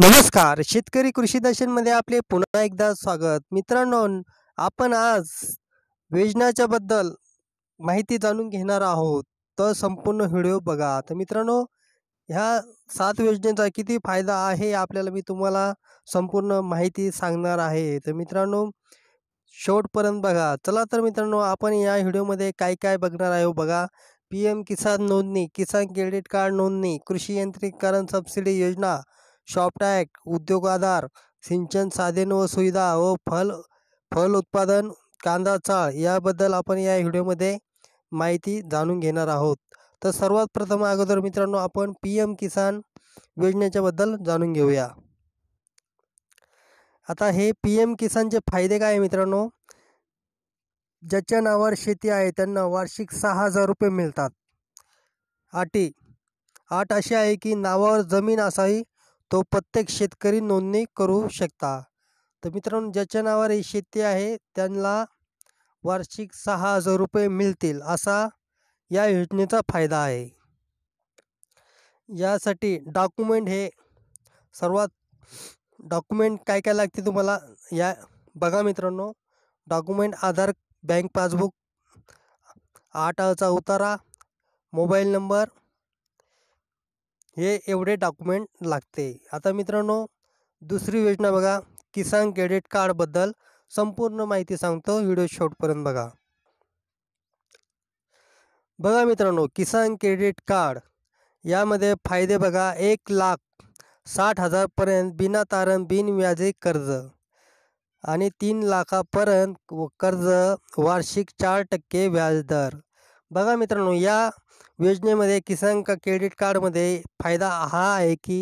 नमस्कार शेतकरी कृषी दर्शनमध्ये आपले पुन्हा एकदा स्वागत मित्रांनो आपण आज योजनाच्याबद्दल बद्दल माहिती जाणून घेणार आहोत तर संपूर्ण व्हिडिओ बघा तर मित्रांनो ह्या सात योजनेचा किती फायदा आहे आपल्याला मी तुम्हाला संपूर्ण माहिती सांगणार आहे तर मित्रांनो शेवटपर्यंत बघा चला तर मित्रांनो आपण या व्हिडिओमध्ये काय काय बघणार आहोत बघा पी एम किसान नोंदणी किसान क्रेडिट कार्ड नोंदणी कृषी यंत्रिकरण सबसिडी योजना उद्योग आधार सिंचन साधन व सुविधा व फल फल उत्पादन कांदा चाळ याबद्दल आपण या व्हिडिओमध्ये माहिती जाणून घेणार आहोत तर सर्वात प्रथम अगोदर मित्रांनो आपण पी एम किसान योजनेच्याबद्दल जाणून घेऊया आता हे पी एम किसानचे फायदे काय मित्रांनो ज्याच्या नावावर शेती आहे त्यांना वार्षिक सहा हजार रुपये मिळतात आटी आठ अशी आहे की नावावर जमीन असावी तो प्रत्येक शेतकरी नोंदणी करू शकता तर मित्रांनो ज्याच्या नावावर ही शेती आहे त्यांना वार्षिक सहा हजार रुपये मिळतील असा या योजनेचा फायदा आहे यासाठी डॉक्युमेंट हे सर्वात डॉक्युमेंट काय काय लागते तुम्हाला या बघा मित्रांनो डॉक्युमेंट आधार बँक पासबुक आठ उतारा मोबाईल नंबर हे एवढे डॉक्युमेंट लागते आता मित्रांनो दुसरी योजना बघा किसान क्रेडिट कार्डबद्दल संपूर्ण माहिती सांगतो व्हिडिओ शॉर्टपर्यंत बघा बघा मित्रांनो किसान क्रेडिट कार्ड यामध्ये फायदे बघा एक लाख साठ हजारपर्यंत बिना तारण बिनव्याजी कर्ज आणि तीन लाखापर्यंत कर्ज वार्षिक चार टक्के व्याजदर बघा मित्रांनो या योजनेमध्ये किसान का क्रेडिट कार्डमध्ये फायदा हा आहे की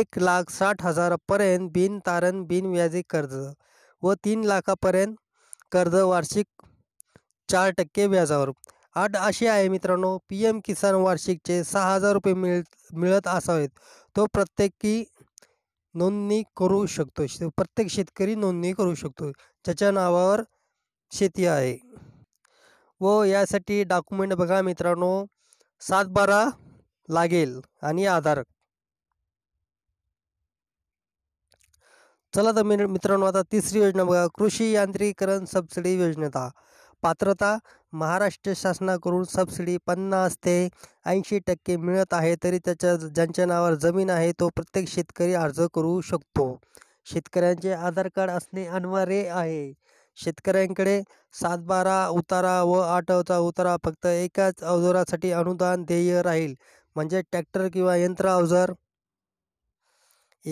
एक लाख साठ हजारापर्यंत बिन तारण बिनव्याजी कर्ज व तीन लाखापर्यंत कर्ज वार्षिक चार टक्के व्याजावर आठ अशी आहे मित्रांनो पी एम किसान वार्षिकचे सहा हजार रुपये मिळ मिळत असावेत तो प्रत्येकी नोंदणी करू शकतो प्रत्येक शेतकरी नोंदणी करू शकतो ज्याच्या नावावर शेती आहे व यासाठी डॉक्युमेंट बघा मित्रांनो सातबारा लागेल आणि आधार चला तर मित्रांनो आता तिसरी योजना बघा कृषी यांत्रिकरण सबसिडी योजनेचा पात्रता महाराष्ट्र शासनाकडून सबसिडी पन्नास ते ऐंशी टक्के मिळत आहे तरी त्याच्या ज्यांच्या नावावर जमीन आहे तो प्रत्येक शेतकरी अर्ज करू शकतो शेतकऱ्यांचे आधार कार्ड असणे अनिवार्य आहे शेतकऱ्यांकडे सातबारा उतारा व आठवचा उतारा फक्त एकाच अवजारासाठी अनुदान देय राहील म्हणजे ट्रॅक्टर किंवा यंत्र अवजार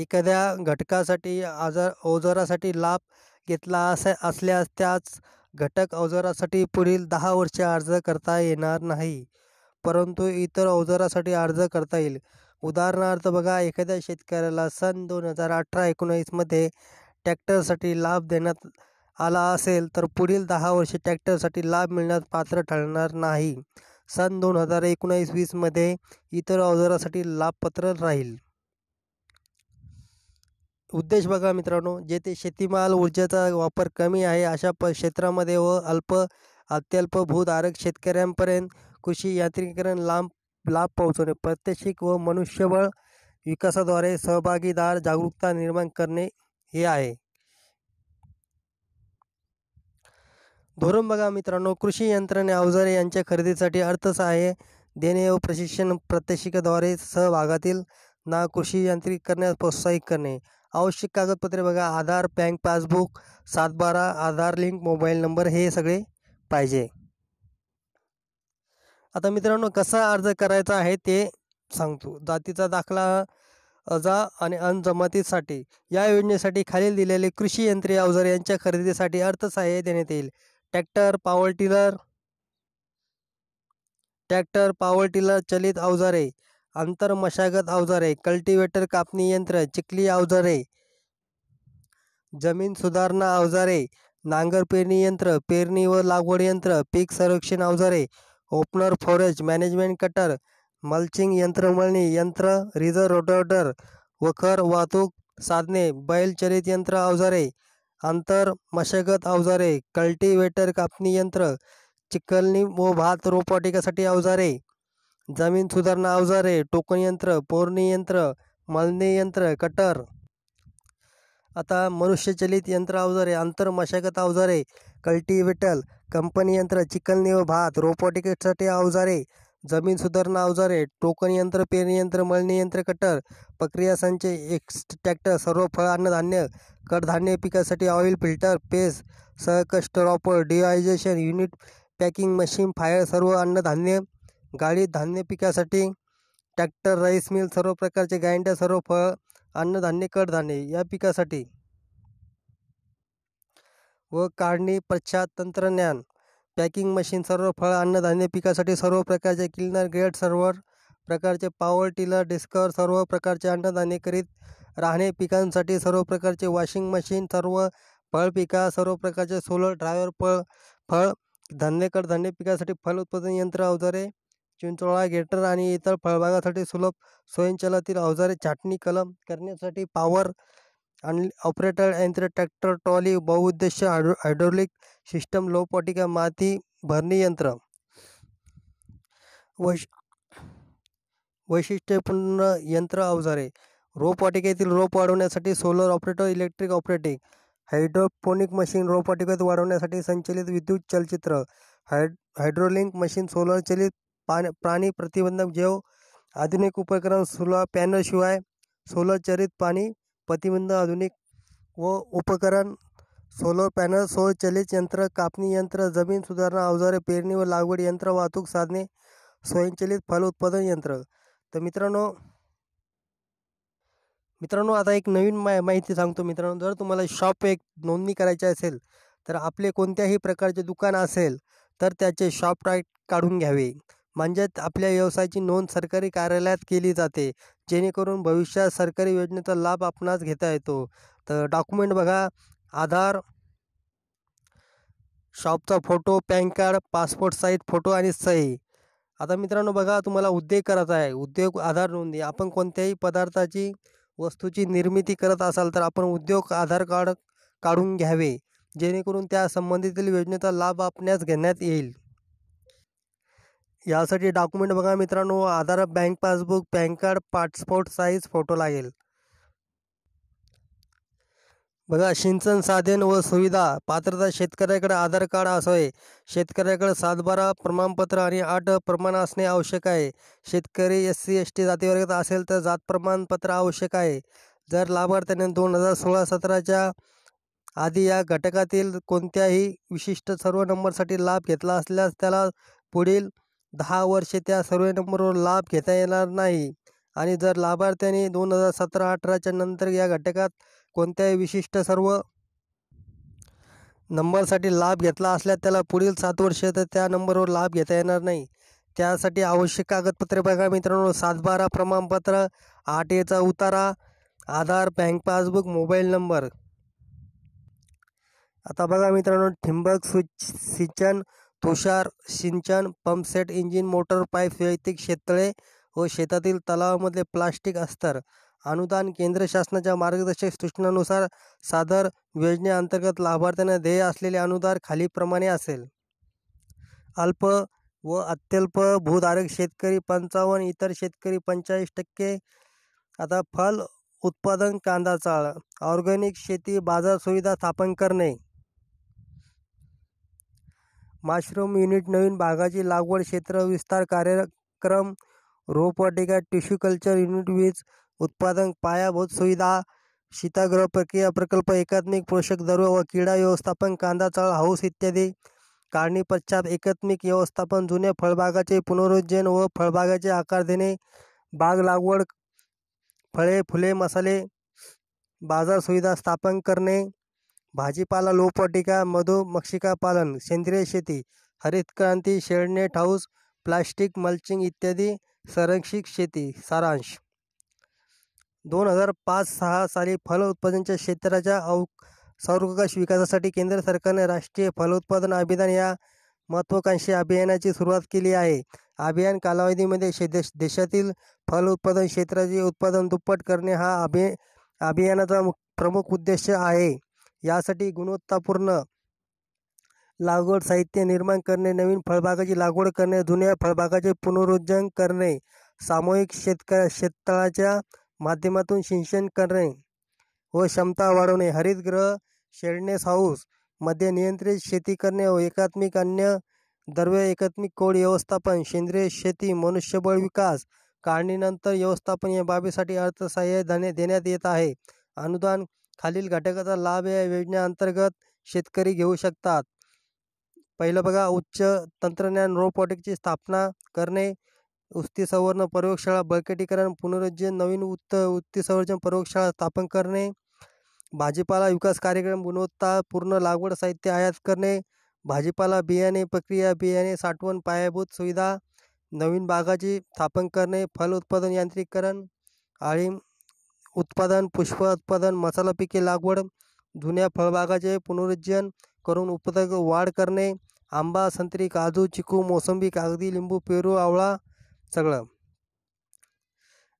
एखाद्या घटकासाठी आजार अवजारासाठी लाभ घेतला असल्यास त्याच घटक अवजारासाठी पुढील दहा वर्षे अर्ज करता येणार नाही परंतु इतर अवजारासाठी अर्ज करता येईल उदाहरणार्थ बघा एखाद्या शेतकऱ्याला सन दोन हजार अठरा एकोणीसमध्ये ट्रॅक्टरसाठी लाभ देण्यात आला असेल तर पुढील दहा वर्षे ट्रॅक्टरसाठी लाभ मिळण्यास पात्र ठरणार नाही सन दोन हजार एकोणावीस वीसमध्ये इतर अवजारासाठी लाभपत्र राहील उद्देश बघा मित्रांनो जेथे शेतीमाल ऊर्जेचा वापर कमी आहे अशा प क्षेत्रामध्ये व अल्प अत्यल्प भूधारक शेतकऱ्यांपर्यंत कृषी यांत्रिकीकरण लांब लाभ पोहोचवणे प्रात्यक्षिक व मनुष्यबळ विकासाद्वारे सहभागीदार जागरूकता निर्माण करणे हे आहे धोरण बघा मित्रांनो कृषी यंत्रणे अवजारे यांच्या खरेदीसाठी अर्थसहाय्य देणे व प्रशिक्षण प्रात्यक्षिकाद्वारे सहभागातील ना कृषी यांत्रिक करण्यास प्रोत्साहित करणे आवश्यक कागदपत्रे बघा आधार बँक पासबुक बारा आधार लिंक मोबाईल नंबर हे सगळे पाहिजे आता मित्रांनो कसा अर्ज करायचा आहे ते सांगतो जातीचा दाखला अजा आणि अनजमातीसाठी या योजनेसाठी खालील दिलेले कृषी यंत्रे अवजारे यांच्या खरेदीसाठी अर्थसहाय्य देण्यात येईल tractor power tiller tractor power tiller चलित अवजारे अंतर मशागत अवजारे कल्टिवेटर कापणी यंत्र चिखली अवजारे जमीन सुधारणा अवजारे नांगर पेरणी यंत्र पेरणी व लागवड यंत्र पीक संरक्षण अवजारे opener forest management cutter mulching यंत्रमळणी यंत्र रिझर रोटोटर वखर वाहतूक साधने बैलचलित यंत्र अवजारे अंतर मशागत अवजारे कल्टिवेटर कापणी यंत्र चिखलणी व भात रोपवाटिकासाठी अवजारे जमीन सुधारणा अवजारे टोकन यंत्र पोरणी यंत्र मळणी यंत्र कटर आता मनुष्यचलित यंत्र अवजारे अंतर मशागत अवजारे कल्टिवेटर कंपनी यंत्र चिकलणी व भात रोपवाटिकेसाठी अवजारे जमीन सुधारणा अवजारे टोकन यंत्र पेरणी यंत्र मळणी यंत्र कटर एक्स ट्रॅक्टर सर्व फळ अन्नधान्य कडधान्य पिकासाठी ऑइल फिल्टर पेस सहकष्ट रॉपर डिओायझेशन युनिट पॅकिंग मशीन फायर सर्व अन्नधान्य गाडी धान्य पिकासाठी ट्रॅक्टर राईस मिल सर्व प्रकारचे गायंड्या सर्व फळ अन्नधान्य कडधान्य या पिकासाठी व काढणी पश्चात तंत्रज्ञान पॅकिंग मशीन सर्व फळ अन्नधान्य पिकासाठी सर्व प्रकारचे क्लिनर ग्रेड सर्व प्रकारचे पॉवर टिलर डिस्कर सर्व प्रकारचे अन्नधान्य करीत राहणे पिकांसाठी सर्व प्रकारचे वॉशिंग मशीन सर्व फळ पिका सर्व प्रकारचे सोलर ड्रायवर फळ फळ धान्य कडधान्य पिकासाठी फळ उत्पादन यंत्र अवजारे चिंचोळा गेटर आणि इतर फळबागासाठी सुलभ स्वयंचलातील अवजारे छाटणी कलम करण्यासाठी पावर आणि ऑपरेटर यंत्र ट्रॅक्टर ट्रॉली बहुउद्देश हायड्रोलिक सिस्टम लोपटिका माती भरणी यंत्र वैश वैशिष्ट्यपूर्ण यंत्र अवजारे रोपवाटिकेतील रोप वाढवण्यासाठी solar operator electric operating hydroponic machine रोपवाटिकेत वाढवण्यासाठी संचलित विद्युत चलचित्र हायड हायड्रोलिंक मशीन सोलर चलित पाणी प्राणी प्रतिबंधक जेव आधुनिक उपक्रम सोलर पॅनलशिवाय सोलरचरित पाणी प्रतिबंध आधुनिक व उपकरण सोलर पॅनल स्वयंचलित यंत्र कापणी यंत्र जमीन सुधारणा अवजारे पेरणी व लागवड यंत्र वाहतूक साधने स्वयंचलित फल उत्पादन यंत्र तर मित्रांनो मित्रांनो आता एक नवीन मा माहिती सांगतो मित्रांनो जर तुम्हाला शॉप एक नोंदणी करायची असेल तर आपले कोणत्याही प्रकारचे दुकान असेल तर त्याचे शॉप टाईट काढून घ्यावे म्हणजेच आपल्या व्यवसायाची नोंद सरकारी कार्यालयात केली जाते जेणेकरून भविष्यात सरकारी योजनेचा लाभ आपणास घेता येतो तर डॉक्युमेंट बघा आधार शॉपचा photo PAN card passport size photo आणि सही आता मित्रांनो बघा तुम्हाला उद्योग करायचा आहे उद्योग आधार नोंदी आपण कोणत्याही पदार्थाची वस्तूची निर्मिती करत असाल तर आपण उद्योग आधार कार्ड काढून घ्यावे जेणेकरून त्या संबंधितील योजनेचा लाभ आपण्यास घेण्यात येईल यासाठी डॉक्युमेंट बघा मित्रांनो Aadhaar bank passbook PAN card passport size photo लागेल बघा सिंचन साधन व सुविधा पात्रता शेतकऱ्याकडे आधार कार्ड असावे शेतकऱ्याकडे सातबारा प्रमाणपत्र आणि आठ प्रमाण असणे आवश्यक आहे शेतकरी एस सी एस टी जातीवर्गात असेल तर जात प्रमाणपत्र आवश्यक आहे जर लाभार्थ्याने दोन हजार सोळा सतराच्या आधी या घटकातील कोणत्याही विशिष्ट सर्व नंबरसाठी लाभ घेतला असल्यास त्याला पुढील दहा वर्षे त्या सर्वे नंबरवर लाभ घेता येणार नाही आणि जर लाभार्थ्याने दोन हजार सतरा अठराच्या नंतर या घटकात कोणत्याही विशिष्ट सर्व नंबरसाठी लाभ घेतला असल्यास त्याला पुढील सात वर्षे तर त्या नंबरवर लाभ घेता येणार नाही त्यासाठी आवश्यक कागदपत्रे बघा मित्रांनो बारा प्रमाणपत्र आठ एचा उतारा Aadhaar bank passbook mobile number आता बघा मित्रांनो ठिंबक सिंचन तुषार सिंचन पंपसेट इंजिन मोटर पाईप वैयक्तिक शेततळे व शेतातील तलावामधले प्लास्टिक अस्तर अनुदान केंद्र शासनाच्या मार्गदर्शक सूचनानुसार सादर योजनेअंतर्गत लाभार्थ्यांना देय असलेले अनुदान खालीप्रमाणे असेल अल्प व अत्यल्प भूधारक शेतकरी पंचावन्न इतर शेतकरी पंचेचाळीस टक्के आता फल उत्पादन कांदा चाळ ऑर्गेनिक शेती बाजार सुविधा स्थापन करणे मशरूम युनिट नवीन भागाची लागवड क्षेत्र विस्तार कार्यक्रम रोपवाटिका, टिश्यू कल्चर युनिट वीज उत्पादन पायाभूत सुविधा शीतागृह प्रक्रिया प्रकल्प एकात्मिक पोषक द्रव्य व कीडा व्यवस्थापन कांदा चळ हाऊस इत्यादी काढणीपश्चात पश्चात एकात्मिक व्यवस्थापन जुन्या फळबागाचे पुनरुज्जैन व फळबागाचे आकार देणे बाग लागवड फळे फुले मसाले बाजार सुविधा स्थापन करणे भाजीपाला, मधु मक्षिका पालन, सेंद्रिय शेती, हरित क्रांती शेडनेट हाऊस, प्लास्टिक मल्चिंग इत्यादी संरक्षित शेती सारांश दोन हजार पाच सहा साली फल उत्पादनाच्या क्षेत्राच्या अव सर्वकाश विकासासाठी केंद्र सरकारने राष्ट्रीय फलोत्पादन अभियान या महत्त्वाकांक्षी अभियानाची सुरुवात केली आहे अभियान कालावधीमध्ये शे देश देशातील फल उत्पादन क्षेत्राचे उत्पादन दुप्पट करणे हा अभि अभियानाचा प्रमुख उद्देश आहे यासाठी गुणवत्तापूर्ण लागवड साहित्य निर्माण करणे नवीन फळबागाची लागवड करणे जुन्या फळबागाचे पुनरुज्जन करणे सामूहिक शेतक शेततळाच्या माध्यमातून सिंचन करणे व क्षमता वाढवणे हरितगृह शेडनेस हाऊस मध्ये नियंत्रित शेती करणे व एकात्मिक अन्य द्रव्य एकात्मिक कोड व्यवस्थापन सेंद्रिय शेती मनुष्यबळ विकास काढणीनंतर व्यवस्थापन या बाबीसाठी अर्थसहाय्य देण्यात येत आहे अनुदान खालील घटकाचा लाभ या योजनेअंतर्गत शेतकरी घेऊ शकतात पहिलं बघा उच्च तंत्रज्ञान रोबोटिकची स्थापना करणे उस्ती संवर्धन प्रयोगशाळा बळकटीकरण पुनरुज्जन नवीन उत्त उत्ती संवर्जन प्रयोगशाळा स्थापन करणे भाजीपाला विकास कार्यक्रम गुणवत्ता पूर्ण लागवड साहित्य आयात करणे भाजीपाला बियाणे प्रक्रिया बियाणे साठवण पायाभूत सुविधा नवीन बागाची स्थापन करणे फल उत्पादन यांत्रिकरण आणि उत्पादन पुष्प उत्पादन मसाला पिके लागवड जुन्या फळबागाचे पुनरुज्जन करून उत्पादक वाढ करणे आंबा संत्री काजू चिकू मोसंबी कागदी लिंबू पेरू आवळा सगळं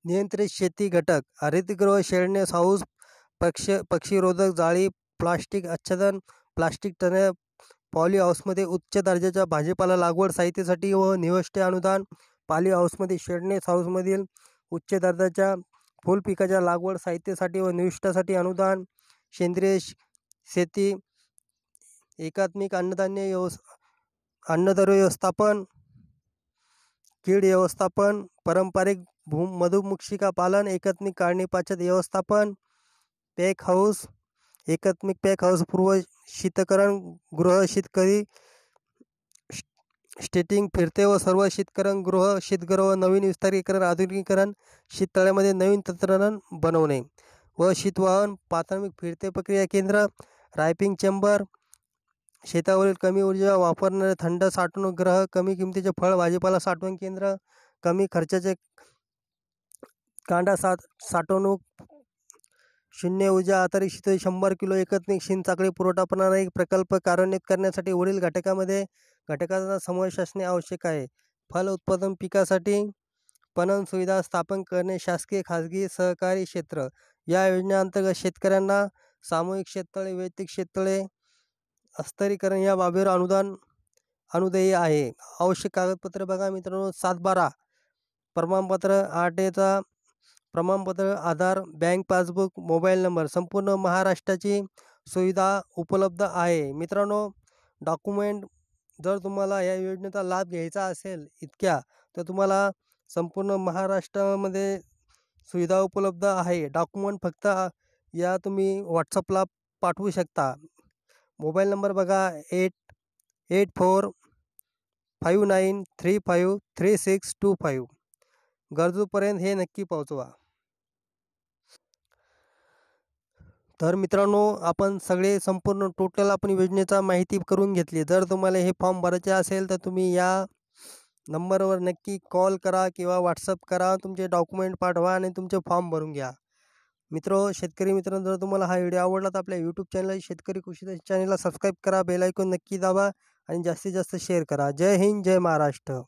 नियंत्रित शेती घटक हरितगृह शेळणे साऊस पक्ष पक्षीरोधक जाळी प्लास्टिक आच्छादन प्लास्टिक टन पॉली हाऊसमध्ये उच्च दर्जाच्या भाजीपाला लागवड साहित्यासाठी व निवष्टे अनुदान पॉली हाऊसमध्ये शेडनेस हाऊसमधील उच्च दर्जाच्या फुल पिकाच्या लागवड साहित्यासाठी व निविष्टासाठी अनुदान सेंद्रिय शेती एकात्मिक अन्नधान्य व्यव अन्नद्रव्य व्यवस्थापन कीड व्यवस्थापन पारंपरिक भू मधुमक्षिका पालन एकात्मिक काढणी पाचत व्यवस्थापन पॅक हाऊस एकात्मिक पॅक हाऊस पूर्व शीतकरण गृह शीतकरी स्टेटिंग फिरते व सर्व शीतकरण गृह शीतगृह नवीन विस्तारीकरण आधुनिकीकरण शीततळ्यामध्ये नवीन तंत्रज्ञान बनवणे व शीतवाहन प्राथमिक फिरते प्रक्रिया केंद्र रायपिंग चेंबर शेतावरील कमी ऊर्जा वापरणारे थंड साठवणूक ग्रह कमी किमतीचे फळ भाजीपाला साठवण केंद्र कमी खर्चाचे कांदा साठ साठवणूक शून्य ऊर्जा आधारित शीत शंभर किलो एकत्मिक शिंचाकळी पुरवठा प्रणाली प्रकल्प कार्यान्वित करण्यासाठी वडील घटकामध्ये घटकाचा समावेश असणे आवश्यक आहे फल उत्पादन पिकासाठी पणन सुविधा स्थापन करणे शासकीय खाजगी सहकारी क्षेत्र या योजनेअंतर्गत शेतकऱ्यांना सामूहिक शेततळे वैयक्तिक शेततळे अस्तरीकरण या बाबीवर अनुदान अनुदेय आहे आवश्यक कागदपत्र बघा मित्रांनो सात बारा प्रमाणपत्र आठ प्रमाणपत्र Aadhaar bank passbook mobile number संपूर्ण महाराष्ट्राची सुविधा उपलब्ध आहे मित्रांनो डॉक्युमेंट जर तुम्हाला या योजनेचा लाभ घ्यायचा असेल इतक्या तर तुम्हाला संपूर्ण महाराष्ट्रामध्ये सुविधा उपलब्ध आहे डॉक्युमेंट फक्त या तुम्ही व्हॉट्सअपला पाठवू शकता मोबाईल नंबर बघा eight eight four five nine three five three six two five गरजूपर्यंत हे नक्की पोहोचवा तर मित्रांनो आपण सगळे संपूर्ण टोटल आपण योजनेचा माहिती करून घेतली जर तुम्हाला हे फॉर्म भरायचे असेल तर तुम्ही या नंबरवर नक्की कॉल करा किंवा व्हॉट्सअप करा तुमचे डॉक्युमेंट पाठवा आणि तुमचे फॉर्म भरून घ्या मित्र शेतकरी मित्रांनो जर तुम्हाला हा व्हिडिओ आवडला तर आपल्या यूट्यूब चॅनल शेतकरी कृषी चॅनलला सबस्क्राईब करा बेलायकून नक्की दाबा आणि जास्तीत जास्त शेअर करा जय हिंद जय महाराष्ट्र